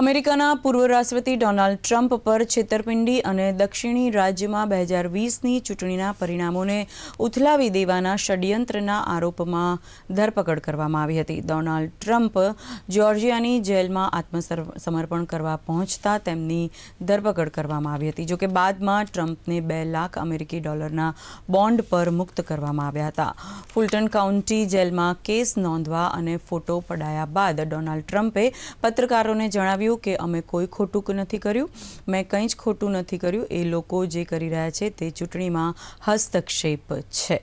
અમેરિકાના પૂર્વ રાષ્ટ્રપતિ ડોનાલ્ડ ટ્રમ્પ પર છેતરપિંડી અને દક્ષિણી રાજ્યમાં બે હજાર વીસની ચૂંટણીના પરિણામોને ઉથલાવી દેવાના ષડયંત્રના આરોપમાં ધરપકડ કરવામાં આવી હતી ડોનાલ્ડ ટ્રમ્પ જ્યોર્જિયાની જેલમાં આત્મસમર્પણ કરવા પહોંચતા તેમની ધરપકડ કરવામાં આવી હતી જોકે બાદમાં ટ્રમ્પને બે લાખ અમેરિકી ડોલરના બોન્ડ પર મુક્ત કરવામાં આવ્યા હતા ફૂલટન કાઉન્ટી જેલમાં કેસ નોંધવા અને ફોટો પડાયા બાદ ડોનાલ્ડ ટ્રમ્પે પત્રકારોને જણાવ્યું જણાવ્યું કે અમે કોઈ ખોટું નથી કર્યું મેં કંઈ જ ખોટું નથી કર્યું એ લોકો જે કરી રહ્યા છે તે ચૂંટણીમાં હસ્તક્ષેપ છે